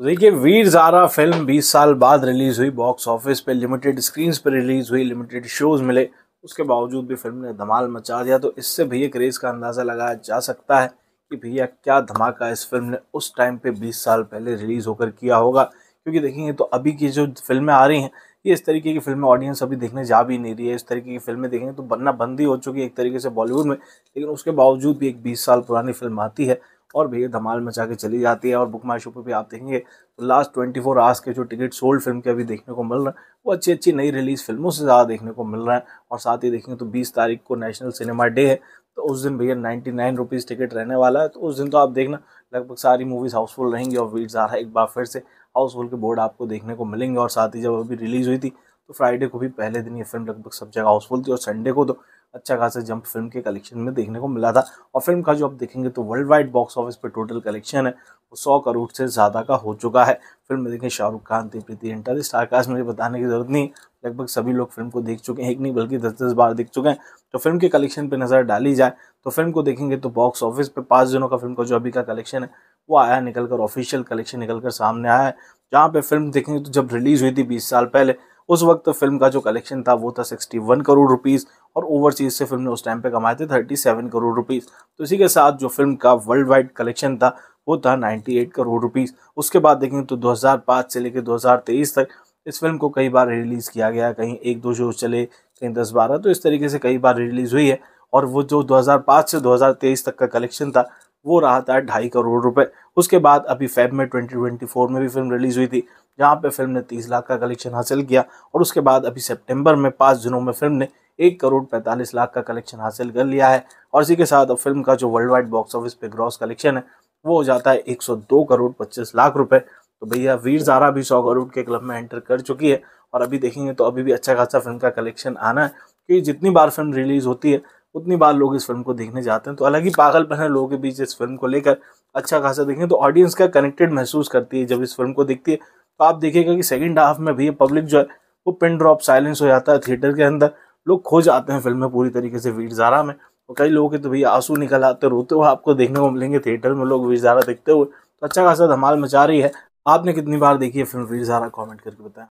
तो देखिए वीर Zara film 20 साल बाद रिलीज़ हुई बॉक्स ऑफिस पे लिमिटेड स्क्रीन्स पे रिलीज़ हुई लिमिटेड शोज़ मिले उसके बावजूद भी फिल्म ने धमाल मचा दिया तो इससे भैया क्रेज़ का अंदाज़ा लगाया जा सकता है कि भैया क्या धमाका इस फिल्म ने उस टाइम पे 20 साल पहले रिलीज़ होकर किया होगा क्योंकि देखेंगे तो अभी की जो फिल्में आ रही हैं ये इस तरीके की फिल्में ऑडियंस अभी देखने जा भी नहीं रही है इस तरीके की फिल्में देखेंगे तो बनना बंद ही हो चुकी है एक तरीके से बॉलीवुड में लेकिन उसके बावजूद भी एक बीस साल पुरानी फिल्म आती है और भैया धमाल मचा के चली जाती है और बुक माई शो पर भी आप देखेंगे तो लास्ट ट्वेंटी फोर आवर्स के जो टिकट सोल्ड फिल्म के अभी देखने को मिल रहे हैं वो अच्छी अच्छी नई रिलीज़ फिल्मों से ज़्यादा देखने को मिल रहा है और साथ ही देखेंगे तो बीस तारीख को नेशनल सिनेमा डे है तो उस दिन भैया नाइन्टी नाइन रुपीज़ टिकट रहने वाला है तो उस दिन तो आप देखना लगभग सारी मूवीज़ हाउसफुल रहेंगी और वीट ज़्यादा एक बार फिर से हाउसफुल के बोर्ड आपको देखने को मिलेंगे और साथ ही जब अभी रिलीज़ हुई थी तो फ्राइडे को भी पहले दिन ये फिल्म लगभग सब जगह हाउसफुल थी और संडे को तो अच्छा खासा जंप फिल्म के कलेक्शन में देखने को मिला था और फिल्म का जो आप देखेंगे तो वर्ल्ड वाइड बॉक्स ऑफिस पर टोटल कलेक्शन है वो सौ करोड़ से ज़्यादा का हो चुका है फिल्म में देखें शाहरुख खान तेजप्रीति इंटर स्टारकास्ट मुझे बताने की जरूरत नहीं लगभग सभी लोग फिल्म को देख चुके हैं एक नहीं बल्कि दस दस बार देख चुके हैं तो फिल्म के कलेक्शन पर नज़र डाली जाए तो फिल्म को देखेंगे तो बॉक्स ऑफिस पर पाँच दिनों का फिल्म का जो अभी का कलेक्शन है वो आया निकल कर ऑफिशियल कलेक्शन निकल सामने आया है जहाँ पे फिल्म देखेंगे तो जब रिलीज़ हुई थी बीस साल पहले उस वक्त फिल्म का जो कलेक्शन था वो था सिक्सटी वन करोड़ रुपीज़ और ओवरसीज़ से फिल्म ने उस टाइम पे कमाए थे थर्टी सेवन करोड़ रुपीज़ तो इसी के साथ जो फिल्म का वर्ल्ड वाइड कलेक्शन था वो था नाइन्टी एट करोड़ रुपीज़ उसके बाद देखें तो दो हज़ार पाँच से लेकर दो हज़ार तेईस तक इस फिल्म को कई बार रिलीज़ किया गया कहीं एक दो शो चले कहीं दस बारह तो इस तरीके से कई बार रिलीज़ हुई है और वो जो दो से दो तक का कलेक्शन था वो रहा था ढाई करोड़ रुपए उसके बाद अभी फैब में 2024 में भी फिल्म रिलीज़ हुई थी जहाँ पे फिल्म ने 30 लाख का कलेक्शन हासिल किया और उसके बाद अभी सितंबर में पाँच दिनों में फिल्म ने एक करोड़ पैंतालीस लाख का कलेक्शन हासिल कर लिया है और इसी के साथ अब फिल्म का जो वर्ल्ड वाइड बॉक्स ऑफिस पे ग्रॉस कलेक्शन है वो हो जाता है एक करोड़ पच्चीस लाख रुपये तो भैया वीर जारा भी सौ करोड़ के क्लब में एंटर कर चुकी है और अभी देखेंगे तो अभी भी अच्छा खासा फिल्म का कलेक्शन आना है क्योंकि जितनी बार फिल्म रिलीज़ होती है उतनी बार लोग इस फिल्म को देखने जाते हैं तो अलग ही पागलपन है लोगों के बीच इस फिल्म को लेकर अच्छा खासा देखें तो ऑडियंस का कनेक्टेड महसूस करती है जब इस फिल्म को देखती है तो आप देखिएगा कि सेकेंड हाफ में भी पब्लिक जो है वो पिन ड्रॉप साइलेंस हो जाता है थिएटर के अंदर लोग खो जाते हैं फिल्म में पूरी तरीके से वीर जारा में और कई लोगों के तो भैया आंसू निकल आते रोते हुए आपको देखने को मिलेंगे थिएटर में लोग वीर जारा देखते हुए तो अच्छा खासा धमाल मचा रही है आपने कितनी बार देखी है फिल्म वीर जारा कॉमेंट करके बताया